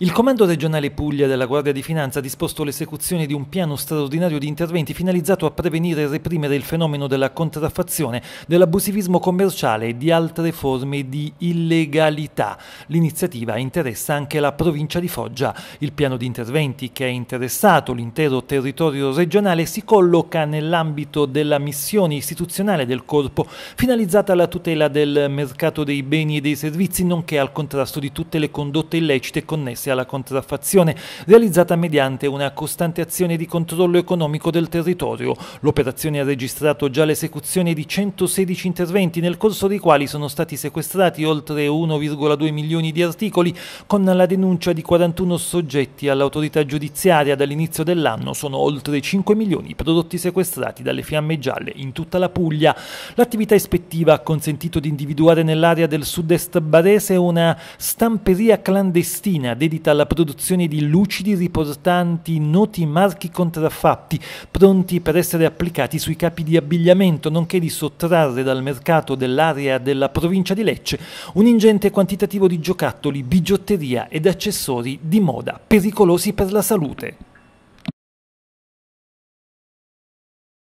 Il Comando regionale Puglia della Guardia di Finanza ha disposto l'esecuzione di un piano straordinario di interventi finalizzato a prevenire e reprimere il fenomeno della contraffazione, dell'abusivismo commerciale e di altre forme di illegalità. L'iniziativa interessa anche la provincia di Foggia. Il piano di interventi che ha interessato l'intero territorio regionale si colloca nell'ambito della missione istituzionale del corpo, finalizzata alla tutela del mercato dei beni e dei servizi, nonché al contrasto di tutte le condotte illecite connesse opporsi alla contraffazione realizzata mediante una costante azione di controllo economico del territorio. L'operazione ha registrato già l'esecuzione di 116 interventi nel corso dei quali sono stati sequestrati oltre 1,2 milioni di articoli con la denuncia di 41 soggetti all'autorità giudiziaria. Dall'inizio dell'anno sono oltre 5 milioni i prodotti sequestrati dalle fiamme gialle in tutta la Puglia. L'attività ispettiva ha consentito di individuare nell'area del sud-est barese una stamperia clandestina dedicata dedita alla produzione di lucidi riportanti noti marchi contraffatti, pronti per essere applicati sui capi di abbigliamento, nonché di sottrarre dal mercato dell'area della provincia di Lecce un ingente quantitativo di giocattoli, bigiotteria ed accessori di moda pericolosi per la salute.